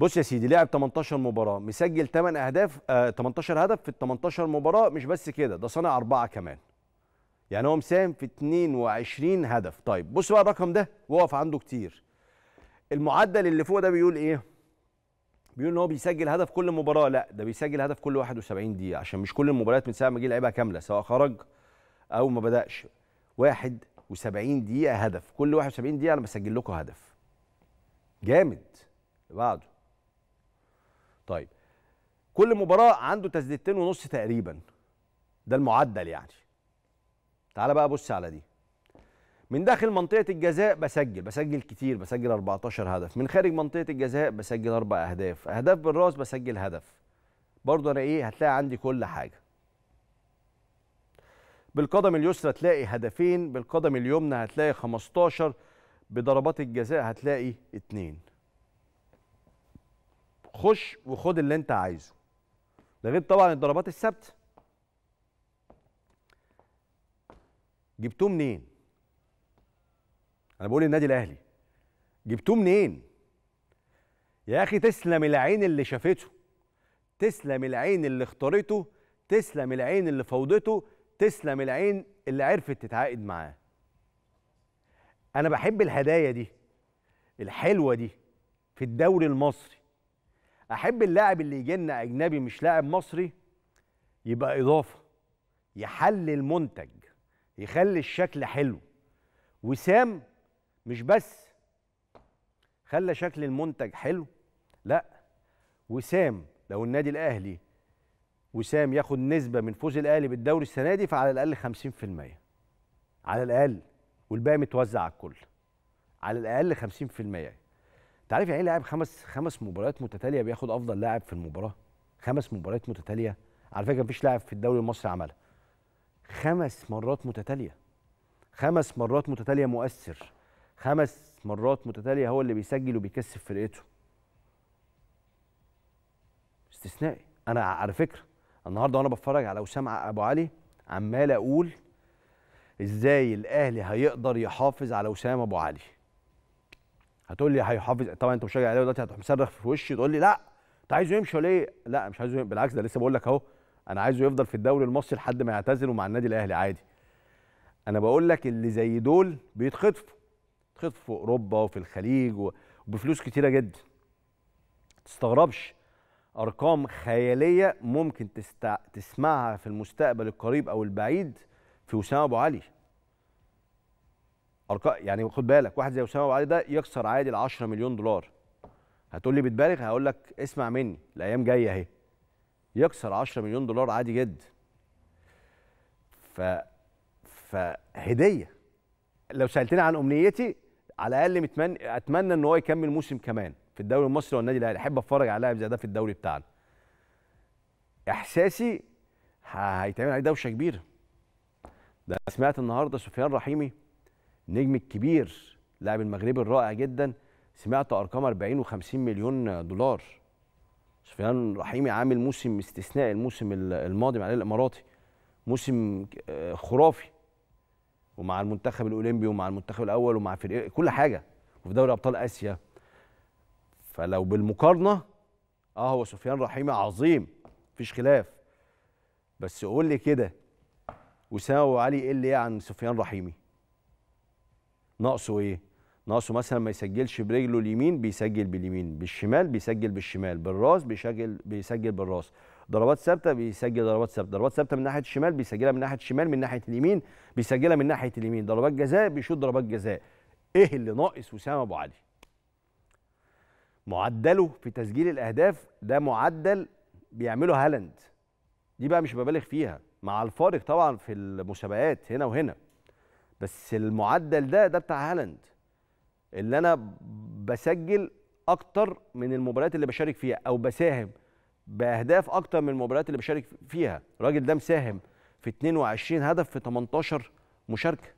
بص يا سيدي لعب 18 مباراه مسجل 8 اهداف آه 18 هدف في ال 18 مباراه مش بس كده ده صنع اربعه كمان يعني هو مساهم في 22 هدف طيب بص بقى الرقم ده وقف عنده كتير المعدل اللي فوق ده بيقول ايه بيقول ان هو بيسجل هدف كل مباراه لا ده بيسجل هدف كل 71 دقيقه عشان مش كل المباريات من ساعه ما جه لعبها كامله سواء خرج او ما بداش 71 دقيقه هدف كل 71 دقيقه انا بسجل لكم هدف جامد اللي بعده طيب كل مباراه عنده تسديدتين ونص تقريبا ده المعدل يعني تعال بقى بص على دي من داخل منطقه الجزاء بسجل بسجل كتير بسجل 14 هدف من خارج منطقه الجزاء بسجل اربع اهداف اهداف بالراس بسجل هدف برضه انا ايه هتلاقي عندي كل حاجه بالقدم اليسرى تلاقي هدفين بالقدم اليمنى هتلاقي 15 بضربات الجزاء هتلاقي اتنين خش وخد اللي انت عايزه ده غير طبعا الضربات الثابته جبتوه منين انا بقول النادي الاهلي جبتوه منين يا اخي تسلم العين اللي شافته تسلم العين اللي اختارته تسلم العين اللي فوضته تسلم العين اللي عرفت تتعاقد معاه انا بحب الهدايا دي الحلوه دي في الدوري المصري احب اللاعب اللي يجي لنا اجنبي مش لاعب مصري يبقى اضافه يحلل المنتج يخلي الشكل حلو وسام مش بس خلى شكل المنتج حلو لا وسام لو النادي الاهلي وسام ياخد نسبه من فوز الاهلي بالدوري السنه دي فعلى الاقل 50% على الاقل والباقي متوزع على الكل على الاقل 50% انت عارف يعني ايه لاعب خمس خمس مباريات متتاليه بياخد افضل لاعب في المباراه خمس مباريات متتاليه على فكره مفيش لاعب في الدوري المصري عملها خمس مرات متتاليه خمس مرات متتاليه مؤثر خمس مرات متتاليه هو اللي بيسجل وبيكسب فرقته استثنائي انا على فكره النهارده وانا بتفرج على وسام ابو علي عمال اقول ازاي الاهلي هيقدر يحافظ على وسام ابو علي هتقول لي هيحافظ طبعا انت مشجع الاهلي دلوقتي هتروح مصرخ في وشي تقول لي لا انت عايزه يمشي ولا ايه؟ لا مش عايزه بالعكس ده لسه بقول لك اهو انا عايزه يفضل في الدوري المصري لحد ما يعتزل ومع النادي الاهلي عادي. انا بقول لك اللي زي دول بيتخطفوا بيتخطفوا في اوروبا وفي الخليج وبفلوس كتيره جدا. تستغربش ارقام خياليه ممكن تستع... تسمعها في المستقبل القريب او البعيد في وسام ابو علي ارقام يعني خد بالك واحد زي اسامه ابو علي ده يكسر عادي ال 10 مليون دولار هتقول لي بتبالغ هقول لك اسمع مني الايام جايه اهي يكسر 10 مليون دولار عادي جدا ف فهديه لو سالتني عن امنيتي على الاقل متمن... اتمنى ان هو يكمل موسم كمان في الدوري المصري والنادي الاهلي احب اتفرج على لاعب زي ده في الدوري بتاعنا احساسي هيتعمل عليه دوشه كبيره ده سمعت النهارده سفيان رحيمي النجم الكبير لاعب المغربي الرائع جدا سمعت ارقام 40 و50 مليون دولار سفيان رحيمي عامل موسم استثنائي الموسم الماضي مع الاماراتي موسم آه، خرافي ومع المنتخب الاولمبي ومع المنتخب الاول ومع فريق كل حاجه وفي دوري ابطال اسيا فلو بالمقارنه اه هو سفيان رحيمي عظيم مفيش خلاف بس قول لي كده وسام ابو علي ايه اللي يعني عن سفيان رحيمي ناقصه ايه ناقصه مثلا ما يسجلش برجله اليمين بيسجل باليمين بالشمال بيسجل بالشمال بالراس بيسجل بيسجل بالراس ضربات ثابته بيسجل ضربات ثابته ضربات ثابته من ناحيه الشمال بيسجلها من ناحيه الشمال من ناحيه اليمين بيسجلها من ناحيه اليمين ضربات جزاء بيشوط ضربات جزاء ايه اللي ناقص وسام ابو علي معدله في تسجيل الاهداف ده معدل بيعمله هالاند دي بقى مش ببالغ فيها مع الفارق طبعا في المسابقات هنا وهنا بس المعدل ده ده بتاع هالاند اللي انا بسجل اكتر من المباريات اللي بشارك فيها او بساهم باهداف اكتر من المباريات اللي بشارك فيها الراجل ده مساهم في 22 هدف في 18 مشاركه